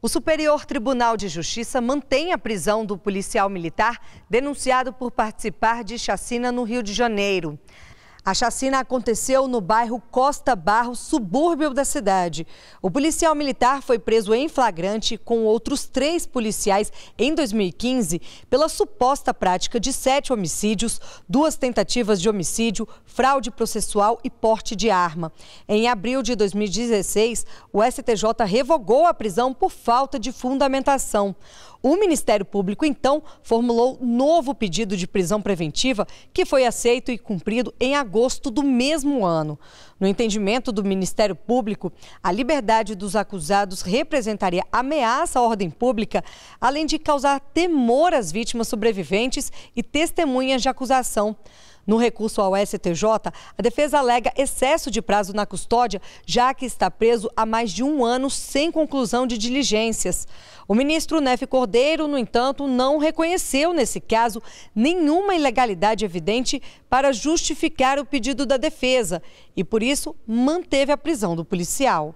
O Superior Tribunal de Justiça mantém a prisão do policial militar denunciado por participar de chacina no Rio de Janeiro. A chacina aconteceu no bairro Costa Barro, subúrbio da cidade. O policial militar foi preso em flagrante com outros três policiais em 2015 pela suposta prática de sete homicídios, duas tentativas de homicídio, fraude processual e porte de arma. Em abril de 2016, o STJ revogou a prisão por falta de fundamentação. O Ministério Público, então, formulou novo pedido de prisão preventiva que foi aceito e cumprido em agosto agosto do mesmo ano. No entendimento do Ministério Público, a liberdade dos acusados representaria ameaça à ordem pública, além de causar temor às vítimas sobreviventes e testemunhas de acusação. No recurso ao STJ, a defesa alega excesso de prazo na custódia, já que está preso há mais de um ano sem conclusão de diligências. O ministro Nef Cordeiro, no entanto, não reconheceu nesse caso nenhuma ilegalidade evidente para justificar o pedido da defesa e, por isso, manteve a prisão do policial.